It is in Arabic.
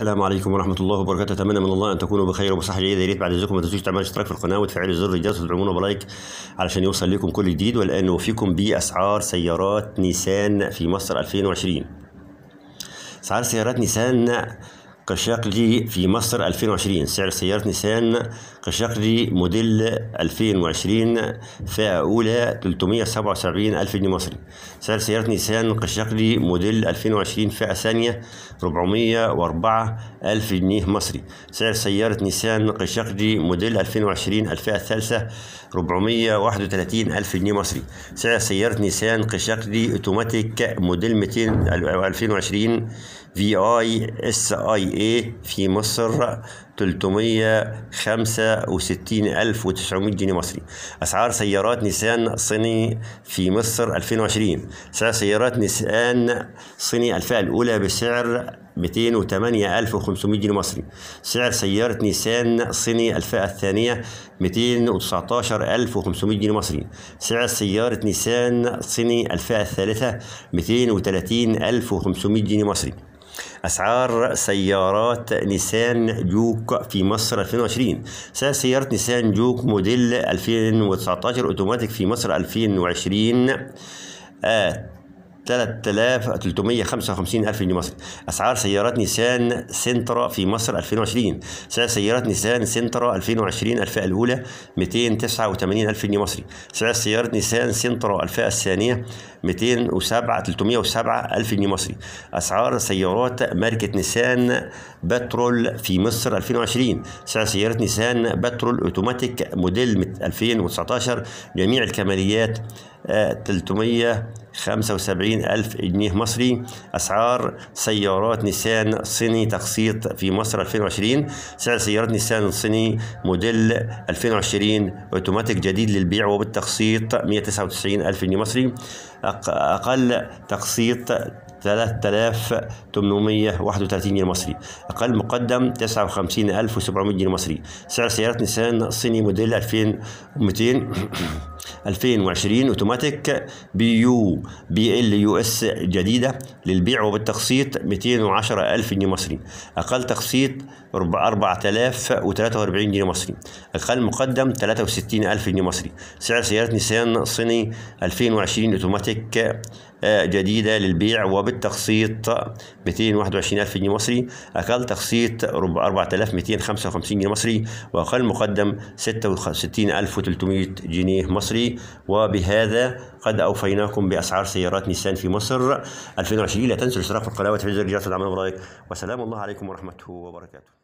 السلام عليكم ورحمة الله وبركاته أتمنى من الله أن تكونوا بخير وبصحة جيدة يا ريت بعد إذنكم ما تنسوش تعملوا اشتراك في القناة وتفعيل زر الجرس وتدعمونا بلايك علشان يوصل لكم كل جديد والآن نوفيكم بأسعار سيارات نيسان في مصر 2020 أسعار سيارات نيسان قشاقجي في مصر 2020 سعر سيارة نيسان قشاقجي موديل 2020 فئة أولى 377 ألف جنيه مصري سعر سيارة نيسان قشاقجي موديل 2020 فئة ثانية 404 ألف جنيه مصري سعر سيارة نيسان قشاقجي موديل 2020 الفئة الثالثة 431 ألف جنيه مصري سعر سيارة نيسان قشاقجي أوتوماتيك موديل 200 2020 في اي اس اي ايه في مصر 365900 جنيه مصري اسعار سيارات نيسان صيني في مصر 2020 سعر سيارات نيسان صيني الفئه الاولى بسعر 208500 جنيه مصري سعر سيارة نيسان صيني الفئة الثانية 219500 جنيه مصري سعر سيارة نيسان صيني الفئة الثالثة 230500 جنيه مصري أسعار سيارات نيسان جوك في مصر 2020 سعر سيارة نيسان جوك موديل 2019 أوتوماتيك في مصر 2020 آه 3355 ألف جنيه مصري أسعار سيارات نيسان سنترا في مصر 2020 سعر سيارات نيسان سنترا 2020 الفئة الأولى 289 ألف جنيه مصري سعر سيارة نيسان سنترا الفئة الثانية 207 307 ألف جنيه مصري أسعار سيارات ماركة نيسان بترول في مصر 2020 سعر سيارة نيسان بترول أوتوماتيك موديل 2019 جميع الكماليات 300 آه، 75 ألف جنيه مصري أسعار سيارات نيسان صيني تقسيط في مصر 2020 سعر سيارات نيسان الصيني موديل 2020 أوتوماتيك جديد للبيع وبالتقسيط 199 ألف جنيه مصري أقل تقسيط 3831 جنيه مصري أقل مقدم 59700 جنيه مصري سعر سيارة نيسان صيني موديل 2200 2020 اوتوماتيك بي يو بي ال يو اس جديده للبيع وبالتقسيط 210 ألف جنيه مصري اقل تقسيط 4043 جنيه مصري اقل مقدم 63 ألف جنيه مصري سعر سياره نيسان صيني 2020 اوتوماتيك آه، جديدة للبيع وبالتقسيط 221 ألف جنيه مصري أقل تقسيط 4255 جنيه مصري وأقل مقدم 66300 جنيه مصري المصري وبهذا قد أوفيناكم بأسعار سيارات نيسان في مصر 2020 لا تنسوا الاشتراك في القناة وتفعيل زر الجرس للعمل برأيك وسلام الله عليكم ورحمته وبركاته